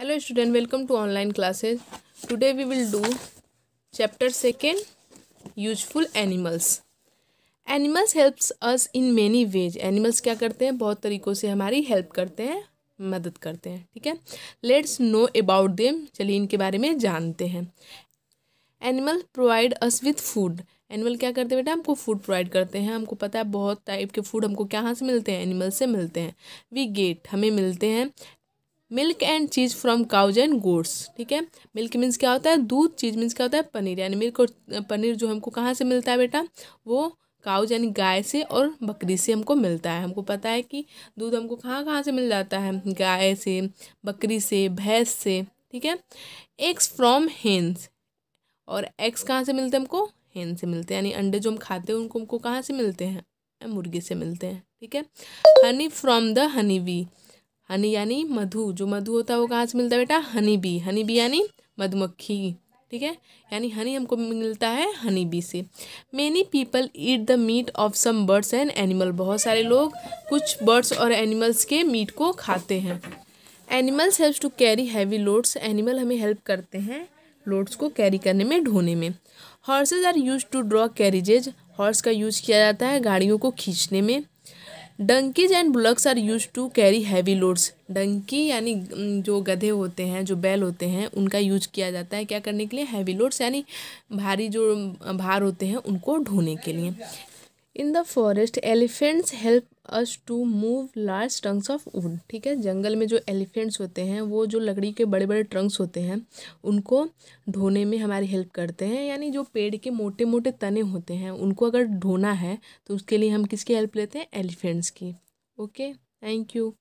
hello student welcome to online classes today we will do chapter second useful animals animals helps us in many ways animals क्या करते हैं बहुत तरीक़ों से हमारी हेल्प करते हैं मदद करते हैं ठीक है लेट्स नो अबाउट देम चलिए इनके बारे में जानते हैं animal provide us with food animal क्या करते हैं बेटा हमको फूड प्रोवाइड करते हैं हमको पता है बहुत टाइप के फूड हमको कहाँ से मिलते हैं एनिमल से मिलते हैं वी गेट हमें मिलते हैं milk and cheese from cows and goats ठीक है मिल्क मीन्स क्या होता है दूध चीज़ मीन्स क्या होता है पनीर यानी मिल्क और पनीर जो हमको कहाँ से मिलता है बेटा वो काउज यानी गाय से और बकरी से हमको मिलता है हमको पता है कि दूध हमको कहाँ कहाँ से मिल जाता है गाय से बकरी से भैंस से ठीक है एग्स फ्रॉम हेंस और एग्स कहाँ से मिलते हैं हमको हेन से मिलते हैं यानी अंडे जो हम खाते हैं उनको हमको कहाँ से मिलते हैं मुर्गी से मिलते हैं ठीक है honey from the honey bee honey यानी मधु जो मधु होता है वो कहाँ से मिलता है बेटा हनी बी हनी बी यानी मधुमक्खी ठीक है यानी हनी हमको मिलता है हनी बी से many people eat the meat of some birds and animal बहुत सारे लोग कुछ बर्ड्स और एनिमल्स के मीट को खाते हैं animals help to carry heavy loads animal हमें हेल्प करते हैं लोड्स को कैरी करने में ढोने में horses are use to draw carriages horse का यूज किया जाता है गाड़ियों को खींचने में donkeys and bullocks are use to carry heavy loads donkey यानी जो गधे होते हैं जो बैल होते हैं उनका यूज किया जाता है क्या करने के लिए हैवी लोड्स यानी भारी जो भार होते हैं उनको ढोने के लिए in the forest elephants help us to move large trunks of wood ठीक है जंगल में जो एलिफेंट्स होते हैं वो जो लकड़ी के बड़े बड़े ट्रंक्स होते हैं उनको ढोने में हमारी हेल्प करते हैं यानी जो पेड़ के मोटे मोटे तने होते हैं उनको अगर ढोना है तो उसके लिए हम किसकी हेल्प लेते हैं एलिफेंट्स की ओके थैंक यू